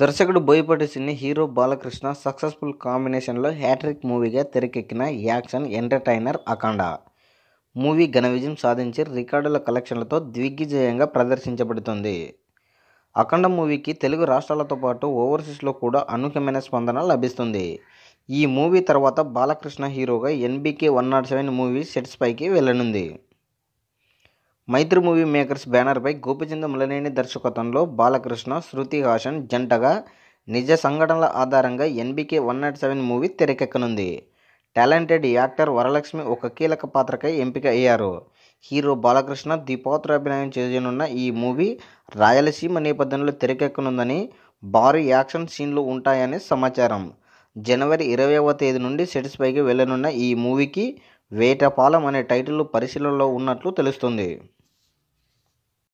దర్శకుడు Boyapati cine hero Balakrishna successful కాంబినేషన్లో hattrick మూవీగా తెరకెక్కిన యాక్షన్ ఎంటర్టైనర్ అఖండ మూవీ ఘన విజయం సాధించి రికార్డుల కలెక్షన్లతో దిగ్విజయంగా ప్రదర్శించబడుతుంది అఖండ మూవీకి తెలుగు రాష్ట్రాలతో పాటు ఓవర్సీస్లో కూడా అనూహ్యమైన స్పందన లభిస్తుంది ఈ మూవీ తర్వాత బాలకృష్ణ హీరోగా NBK one not seven movie sets పైకి వెళ్ళనుంది మైత్రి మూవీ మేకర్స్ బ్యానర్పై గోపిచంద ములనేని దర్శకత్వంలో బాలకృష్ణ శృతి హాసన్ జంటగా నిజ సంఘటనల ఆధారంగా NBK one not seven movie తెరకెక్కనుంది టాలెంటెడ్ యాక్టర్ వరలక్ష్మి ఒక కీలక పాత్రకై ఎంపిక అయ్యారు హీరో బాలకృష్ణ ద్విపాత్రాభినయం చేయనున్న ఈ మూవీ రాయలసీమ నేపథ్యంలో తెరకెక్కనుందని భారీ యాక్షన్ సీన్లు ఉంటాయని సమాచారం జనవరి ఇరవైవ తేదీ నుండి సెట్స్ పైకి వెళ్ళనున్న ఈ మూవీకి వేటపాలెం అనే టైటిల్ పరిశీలనలో ఉన్నట్లు తెలుస్తుంది